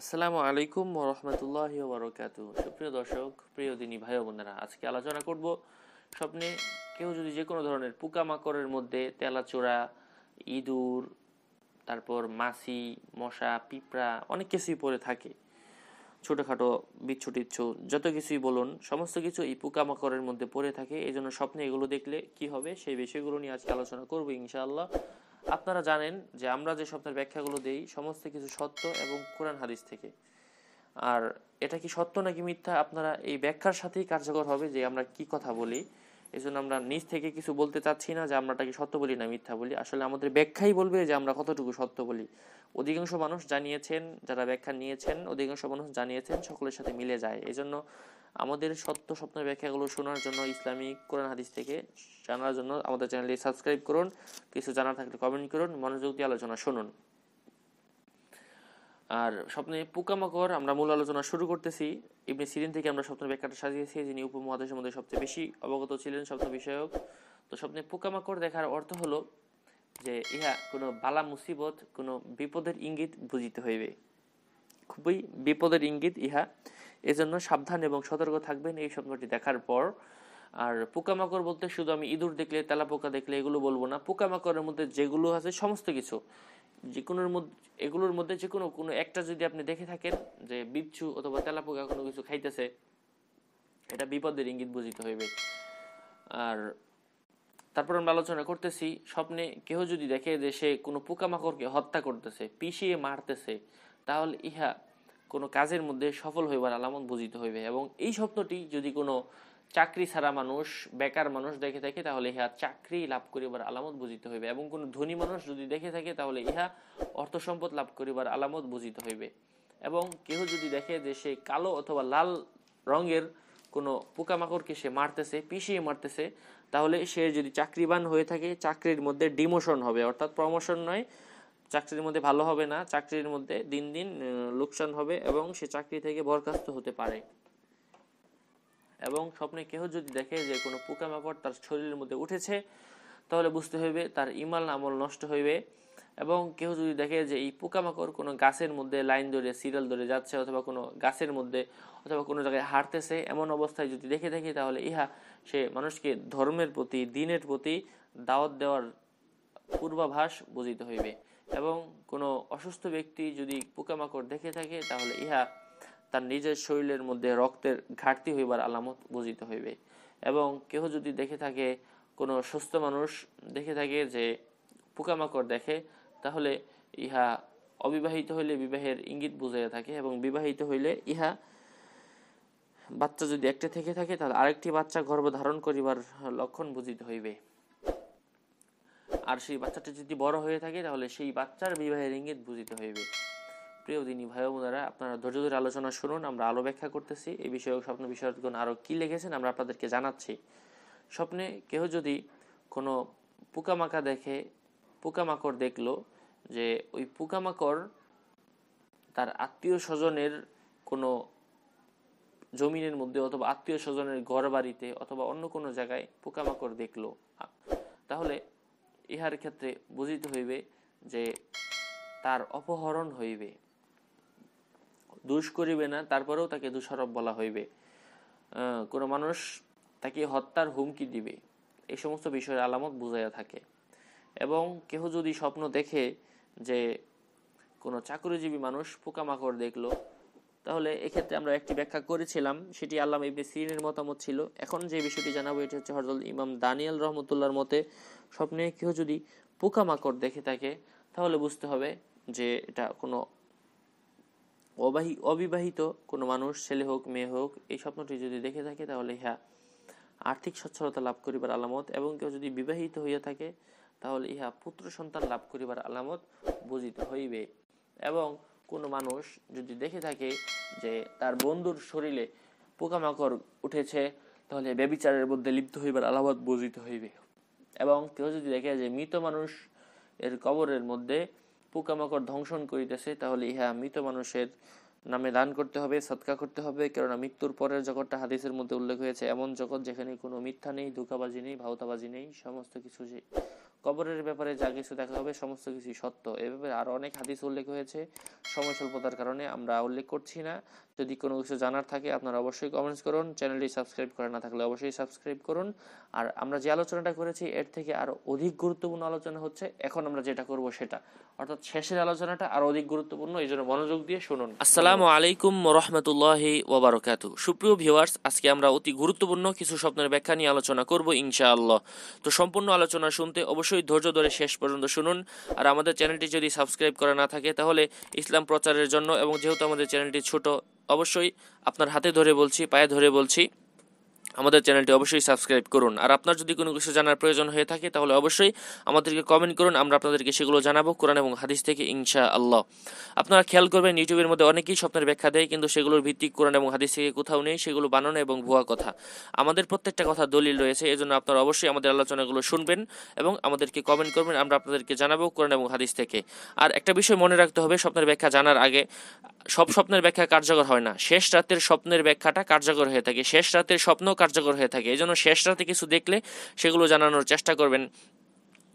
আসসালামু আলাইকুম রহমতুল্লাহ বারকাত সুপ্রিয় দর্শক প্রিয় দিনী ভাই বোনেরা আজকে আলোচনা করব স্বপ্নে কেউ যদি যে কোনো ধরনের পোকামাকড়ের মধ্যে তেলাচোরা ইঁদুর তারপর মাছি মশা পিঁপড়া অনেক কিছুই পরে থাকে ছোটোখাটো বিচ্ছু টিচ্ছু যত কিছুই বলুন সমস্ত কিছু এই পোকামাকড়ের মধ্যে পড়ে থাকে এই জন্য স্বপ্নে এগুলো দেখলে কি হবে সেই বিষয়গুলো নিয়ে আজকে আলোচনা করবো ইনশাআল্লাহ আপনারা জানেন যে আমরা যে স্বপ্নের ব্যাখ্যাগুলো দেই সমস্ত কিছু সত্য এবং কোরআন হাদিস থেকে আর এটা কি সত্য নাকি মিথ্যা আপনারা এই ব্যাখ্যার সাথেই কার্যকর হবে যে আমরা কি কথা বলি এই জন্য আমরা নিজ থেকে কিছু বলতে চাচ্ছি না যে আমরা এটাকে সত্য বলি না মিথ্যা বলি আসলে আমাদের ব্যাখ্যাই বলবে যে আমরা কতটুকু সত্য বলি অধিকাংশ মানুষ জানিয়েছেন যারা ব্যাখ্যা নিয়েছেন অধিকাংশ মানুষ জানিয়েছেন সকলের সাথে মিলে যায় এই জন্য আমাদের সত্য স্বপ্নের ব্যাখ্যাগুলো শোনার জন্য ইসলামিক কোরআন হাদিস থেকে জানার জন্য আমাদের চ্যানেলটি সাবস্ক্রাইব করুন কিছু জানা থাকলে কমেন্ট করুন মনোযোগ দিয়ে আলোচনা শুনুন আর স্বপ্নে পোকামাকড় আমরা মূল আলোচনা শুরু করতেছি ইবনে সিরিন থেকে আমরা স্বপ্নের ব্যাখ্যাটা সাজিয়েছি যিনি উপমহাদেশের মধ্যে সবচেয়ে বেশি অবগত ছিলেন স্বপ্ন বিষয়ক তো স্বপ্নে পোকামাকড় দেখার অর্থ হলো যে ইহা কোনো বালা মুসিবত কোনো বিপদের ইঙ্গিত বুঝিতে হইবে খুবই বিপদের ইঙ্গিত ইহা এজন্য সাবধান এবং সতর্ক থাকবেন এই স্বপ্নটি দেখার পর আর পোকামাকড় বলতে শুধু আমি ইঁদুর দেখলে তেলা পোকা দেখলে এগুলো বলবো না পোকামাকড়ের মধ্যে যেগুলো আছে সমস্ত কিছু যে কোনোর মধ্যে এগুলোর মধ্যে যে কোনো কোনো একটা যদি আপনি দেখে থাকেন যে বিচ্ছু অথবা তেলা পোকা কোনো কিছু খাইতেছে এটা বিপদের ইঙ্গিত বুঝিতে হইবে আর তারপর আমরা আলোচনা করতেছি স্বপ্নে কেহ যদি দেখে যে সে কোনো পোকামাকড়কে হত্যা করতেছে পিষিয়ে মারতেছে তাহলে ইহা কোনো কাজের মধ্যে সফল হইবার আলামত বুঝিতে হইবে এবং এই শব্দটি যদি কোনো চাকরি ছাড়া মানুষ বেকার মানুষ দেখে থাকে তাহলে ইহা চাকরি লাভ করিবার আলামত বুঝিতে হইবে এবং কোনো ধনী মানুষ যদি দেখে থাকে তাহলে ইহা অর্থ সম্পদ লাভ করিবার আলামত বুঝিতে হইবে এবং কেহ যদি দেখে যে সে কালো অথবা লাল রঙের কোনো পোকামাকড়কে সে মারতেছে পিষিয়ে মারতেছে তাহলে সে যদি চাকরিবান হয়ে থাকে চাকরির মধ্যে ডিমোশন হবে অর্থাৎ প্রমোশন নয় চাকরির মধ্যে ভালো হবে না চাকরির মধ্যে দিন দিন লোকসান হবে এবং সে চাকরি থেকে বরখাস্ত হতে পারে এবং স্বপ্নে কেহ যদি দেখে যে কোনো পোকামাকড় তার শরীরের মধ্যে উঠেছে তাহলে বুঝতে হইবে তার ইমাল আমল নষ্ট হইবে এবং কেউ যদি দেখে যে এই পোকামাকড় কোনো গাছের মধ্যে লাইন ধরে সিরিয়াল ধরে যাচ্ছে অথবা কোনো গাছের মধ্যে অথবা কোনো জায়গায় হারতেছে এমন অবস্থায় যদি দেখে থাকে তাহলে ইহা সে মানুষকে ধর্মের প্রতি দিনের প্রতি দাওয়াত দেওয়ার পূর্বাভাস বুঝিতে হইবে এবং কোনো অসুস্থ ব্যক্তি যদি পোকামাকড় দেখে থাকে তাহলে ইহা তার নিজের শরীরের মধ্যে রক্তের ঘাটতি হইবার আলামত বুঝিত হইবে এবং কেহ যদি দেখে থাকে কোনো সুস্থ মানুষ দেখে থাকে যে পোকামাকড় দেখে তাহলে ইহা অবিবাহিত হইলে বিবাহের ইঙ্গিত বুঝাইয়া থাকে এবং বিবাহিত হইলে ইহা বাচ্চা যদি একটা থেকে থাকে তাহলে আরেকটি বাচ্চা ধারণ করিবার লক্ষণ বুঝিতে হইবে আর সেই বাচ্চাটা যদি বড় হয়ে থাকে তাহলে সেই বাচ্চার বিবাহের ইঙ্গিত বুঝিতে হইবে প্রিয় দিনী ভাই বোনেরা আপনারা ধৈর্য ধরে আলোচনা শুনুন আমরা আলো ব্যাখ্যা করতেছি এই বিষয়ে স্বপ্ন বিষয়গণ আরও কি লিখেছেন আমরা আপনাদেরকে জানাচ্ছি স্বপ্নে কেউ যদি কোনো পোকামাকা দেখে পোকামাকড় দেখলো যে ওই পোকামাকড় তার আত্মীয় স্বজনের কোনো জমিনের মধ্যে অথবা আত্মীয় স্বজনের ঘর বাড়িতে অথবা অন্য কোনো জায়গায় পোকামাকড় দেখলো তাহলে ইহার ক্ষেত্রে বুঝিতে হইবে যে তার অপহরণ হইবে দোষ করিবে না তারপরেও তাকে দোষারোপ বলা হইবে কোনো মানুষ তাকে হত্যার হুমকি দিবে এই সমস্ত বিষয়ের আলামত বুঝাইয়া থাকে এবং কেহ যদি স্বপ্ন দেখে যে কোনো চাকরিজীবী মানুষ পোকামাকড় দেখলো তাহলে এক্ষেত্রে আমরা একটি ব্যাখ্যা করেছিলাম সেটি আল্লাহ ইবনে সিরিনের মতামত ছিল এখন যে বিষয়টি জানাবো এটি হচ্ছে হরদল ইমাম দানিয়াল রহমতুল্লাহর মতে স্বপ্নে কেউ যদি পোকামাকড় দেখে থাকে তাহলে বুঝতে হবে যে এটা কোনো অবাহি অবিবাহিত কোনো মানুষ ছেলে হোক মেয়ে হোক এই স্বপ্নটি যদি দেখে থাকে তাহলে ইহা আর্থিক সচ্ছলতা লাভ করিবার আলামত এবং কেউ যদি বিবাহিত হইয়া থাকে তাহলে ইহা পুত্র সন্তান লাভ করিবার আলামত বুঝিতে হইবে এবং কোনো মানুষ যদি দেখে থাকে যে তার বন্ধুর শরীরে পোকামাকড় উঠেছে তাহলে ব্যবিচারের মধ্যে লিপ্ত হইবার আলামত বুঝিতে হইবে এবং কেউ যদি দেখে যে মৃত মানুষ এর কবরের মধ্যে পোকামাকড় ধ্বংসন করিতেছে তাহলে ইহা মৃত মানুষের নামে দান করতে হবে সৎকা করতে হবে কেননা মৃত্যুর পরের জগৎটা হাদিসের মধ্যে উল্লেখ হয়েছে এমন জগৎ যেখানে কোনো মিথ্যা নেই ধোকাবাজি নেই ভাওতাবাজি নেই সমস্ত কিছু যে কবরের ব্যাপারে যা কিছু দেখা হবে সমস্ত কিছুই সত্য এ ব্যাপারে আরও অনেক হাদিস উল্লেখ হয়েছে সময় স্বল্পতার কারণে আমরা উল্লেখ করছি না যদি কোনো কিছু জানার থাকে আপনারা অবশ্যই কমেন্টস করুন চ্যানেলটি সাবস্ক্রাইব করা না থাকলে অবশ্যই সাবস্ক্রাইব করুন আর আমরা যে আলোচনাটা করেছি এর থেকে আরও অধিক গুরুত্বপূর্ণ আলোচনা হচ্ছে এখন আমরা যেটা করব সেটা অর্থাৎ শেষের আলোচনাটা আরো অধিক গুরুত্বপূর্ণ এই জন্য মনোযোগ দিয়ে শুনুন আসসালামু আলাইকুম রহমতুল্লাহ ওবরাকাতু সুপ্রিয় ভিওয়ার্স আজকে আমরা অতি গুরুত্বপূর্ণ কিছু স্বপ্নের ব্যাখ্যা নিয়ে আলোচনা করব ইনশাআল্লাহ তো সম্পূর্ণ আলোচনা শুনতে অবশ্যই ধৈর্য ধরে শেষ পর্যন্ত শুনুন আর আমাদের চ্যানেলটি যদি সাবস্ক্রাইব করা না থাকে তাহলে ইসলাম প্রচারের জন্য এবং যেহেতু আমাদের চ্যানেলটি ছোট অবশ্যই আপনার হাতে ধরে বলছি পায়ে ধরে বলছি আমাদের চ্যানেলটি অবশ্যই সাবস্ক্রাইব করুন আর আপনার যদি কোনো কিছু জানার প্রয়োজন হয়ে থাকে তাহলে অবশ্যই আমাদেরকে কমেন্ট করুন আমরা আপনাদেরকে সেগুলো জানাবো কোরআন এবং হাদিস থেকে ইনশা আল্লাহ আপনারা খেয়াল করবেন ইউটিউবের মধ্যে অনেকেই স্বপ্নের ব্যাখ্যা দেয় কিন্তু সেগুলোর ভিত্তিক কোরআন এবং হাদিস থেকে কোথাও নেই সেগুলো বানানো এবং ভুয়া কথা আমাদের প্রত্যেকটা কথা দলিল রয়েছে এই জন্য আপনারা অবশ্যই আমাদের আলোচনাগুলো শুনবেন এবং আমাদেরকে কমেন্ট করবেন আমরা আপনাদেরকে জানাবো কোরআন এবং হাদিস থেকে আর একটা বিষয় মনে রাখতে হবে স্বপ্নের ব্যাখ্যা জানার আগে সব স্বপ্নের ব্যাখ্যা কার্যকর হয় না শেষ রাতের স্বপ্নের ব্যাখ্যাটা কার্যকর হয়ে থাকে শেষ রাতের স্বপ্নও কার্যকর হয়ে থাকে এই জন্য শেষ রাতে কিছু দেখলে সেগুলো জানানোর চেষ্টা করবেন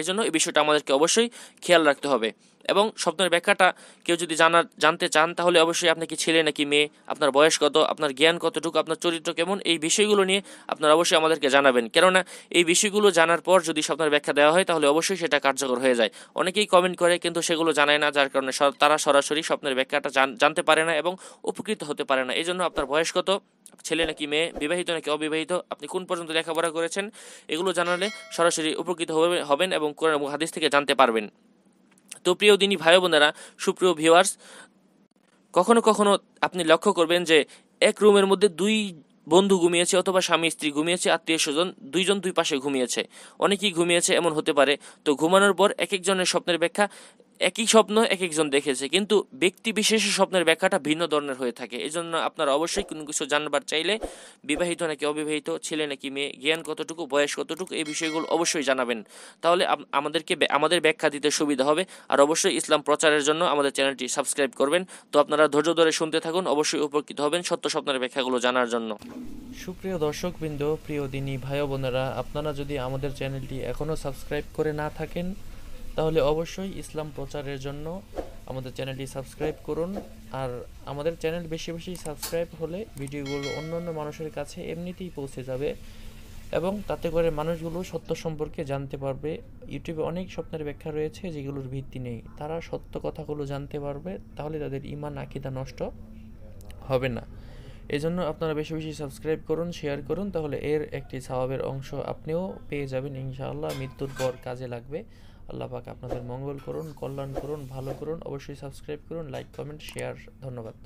এজন্য এই বিষয়টা আমাদেরকে অবশ্যই খেয়াল রাখতে হবে এবং স্বপ্নের ব্যাখ্যাটা কেউ যদি জানার জানতে চান তাহলে অবশ্যই আপনি কি ছেলে নাকি মেয়ে আপনার বয়স কত আপনার জ্ঞান কতটুকু আপনার চরিত্র কেমন এই বিষয়গুলো নিয়ে আপনারা অবশ্যই আমাদেরকে জানাবেন কেননা এই বিষয়গুলো জানার পর যদি স্বপ্নের ব্যাখ্যা দেওয়া হয় তাহলে অবশ্যই সেটা কার্যকর হয়ে যায় অনেকেই কমেন্ট করে কিন্তু সেগুলো জানায় না যার কারণে তারা সরাসরি স্বপ্নের ব্যাখ্যাটা জানতে পারে না এবং উপকৃত হতে পারে না এই জন্য আপনার বয়স কত ছেলে নাকি মেয়ে বিবাহিত নাকি অবিবাহিত আপনি কোন পর্যন্ত লেখাপড়া করেছেন এগুলো জানালে সরাসরি উপকৃত হবেন এবং কোরআন হাদিস থেকে জানতে পারবেন তো প্রিয় দিনী ভাই বোনেরা সুপ্রিয় ভিউয়ার্স কখনো কখনো আপনি লক্ষ্য করবেন যে এক রুমের মধ্যে দুই বন্ধু ঘুমিয়েছে অথবা স্বামী স্ত্রী ঘুমিয়েছে আত্মীয় স্বজন দুইজন দুই পাশে ঘুমিয়েছে অনেকেই ঘুমিয়েছে এমন হতে পারে তো ঘুমানোর পর এক একজনের স্বপ্নের ব্যাখ্যা একই স্বপ্ন এক একজন দেখেছে কিন্তু ব্যক্তি বিশেষে স্বপ্নের ব্যাখ্যাটা ভিন্ন ধরনের হয়ে থাকে এই জন্য আপনার অবশ্যই কোনো কিছু জানবার চাইলে বিবাহিত নাকি অবিবাহিত ছেলে নাকি মেয়ে জ্ঞান কতটুকু বয়স কতটুকু এই বিষয়গুলো অবশ্যই জানাবেন তাহলে আমাদেরকে আমাদের ব্যাখ্যা দিতে সুবিধা হবে আর অবশ্যই ইসলাম প্রচারের জন্য আমাদের চ্যানেলটি সাবস্ক্রাইব করবেন তো আপনারা ধৈর্য ধরে শুনতে থাকুন অবশ্যই উপকৃত হবেন সত্য স্বপ্নের ব্যাখ্যাগুলো জানার জন্য সুপ্রিয় দর্শকবৃন্দ প্রিয় দিনী ভাই বোনেরা আপনারা যদি আমাদের চ্যানেলটি এখনও সাবস্ক্রাইব করে না থাকেন তাহলে অবশ্যই ইসলাম প্রচারের জন্য আমাদের চ্যানেলটি সাবস্ক্রাইব করুন আর আমাদের চ্যানেল বেশি বেশি সাবস্ক্রাইব হলে ভিডিওগুলো অন্য অন্য মানুষের কাছে এমনিতেই পৌঁছে যাবে এবং তাতে করে মানুষগুলো সত্য সম্পর্কে জানতে পারবে ইউটিউবে অনেক স্বপ্নের ব্যাখ্যা রয়েছে যেগুলোর ভিত্তি নেই তারা সত্য কথাগুলো জানতে পারবে তাহলে তাদের ইমান আকিদা নষ্ট হবে না এজন্য আপনারা বেশি বেশি সাবস্ক্রাইব করুন শেয়ার করুন তাহলে এর একটি স্বভাবের অংশ আপনিও পেয়ে যাবেন ইনশাআল্লাহ মৃত্যুর পর কাজে লাগবে আল্লাহ পাক আপনাদের মঙ্গল করুন কল্যাণ করুন ভালো করুন অবশ্যই সাবস্ক্রাইব করুন লাইক কমেন্ট শেয়ার ধন্যবাদ